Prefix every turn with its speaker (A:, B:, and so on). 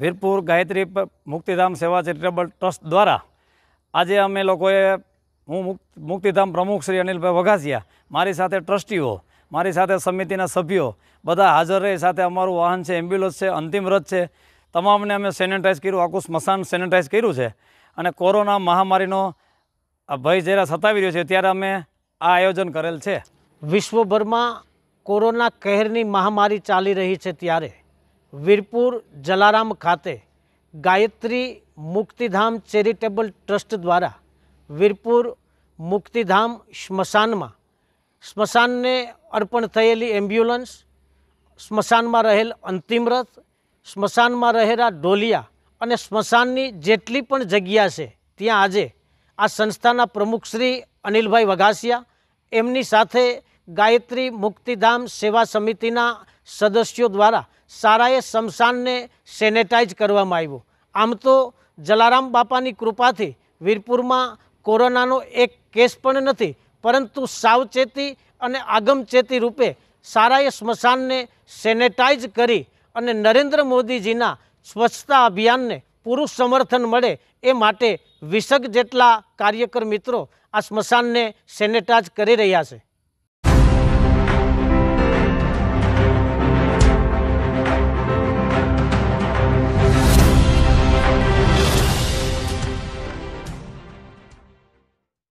A: વીરપુર ગાયત્રી મુક્તિધામ સેવા charitable trust દ્વારા આજે અમે લોકોએ હું મુક્તિધામ પ્રમુખ શ્રી અનિલભાઈ વઘાસિયા મારી સાથે ટ્રસ્ટીઓ મારી સાથે સમિતિના સભ્યો બધા હાજર રહી સાથે અમારું વાહન છે એમ્બ્યુલન્સ છે અંતિમ રથ છે તમામને અમે સેનેટાઇઝ કર્યું આખું સ્મશાન સેનેટાઇઝ કર્યું છે અને કોરોના મહામારીનો ભય જ્યારે સતાવી રહ્યો છે ત્યારે અમે આ આયોજન કરેલ છે વિશ્વભરમાં
B: કોરોના કહેરની મહામારી ચાલી રહી છે ત્યારે વીરપુર જલારામ ખાતે ગાયત્રી મુક્તિધામ ચેરિટેબલ ટ્રસ્ટ દ્વારા વીરપુર મુક્તિધામ સ્મશાનમાં સ્મશાનને અર્પણ થયેલી એમ્બ્યુલન્સ સ્મશાનમાં રહેલ અંતિમ રથ સ્મશાનમાં રહેલા ડોલિયા અને સ્મશાનની જેટલી પણ જગ્યા છે ત્યાં આજે આ સંસ્થાના પ્રમુખ શ્રી અનિલભાઈ વઘાસિયા એમની સાથે ગાયત્રી મુક્તિધામ સેવા સમિતિના સદસ્યો દ્વારા સારાએ શમશાનને સેનેટાઈઝ કરવામાં આવ્યું આમ તો જલારામ બાપાની કૃપાથી વીરપુરમાં કોરોનાનો એક કેસ પણ નથી પરંતુ સાવચેતી અને આગમચેતી રૂપે સારાએ સ્મશાનને સેનેટાઈઝ કરી અને નરેન્દ્ર મોદીજીના સ્વચ્છતા અભિયાનને પૂરું સમર્થન મળે એ માટે વિસક જેટલા કાર્યકર મિત્રો આ શ્મશાનને સેનેટાઈઝ કરી રહ્યા છે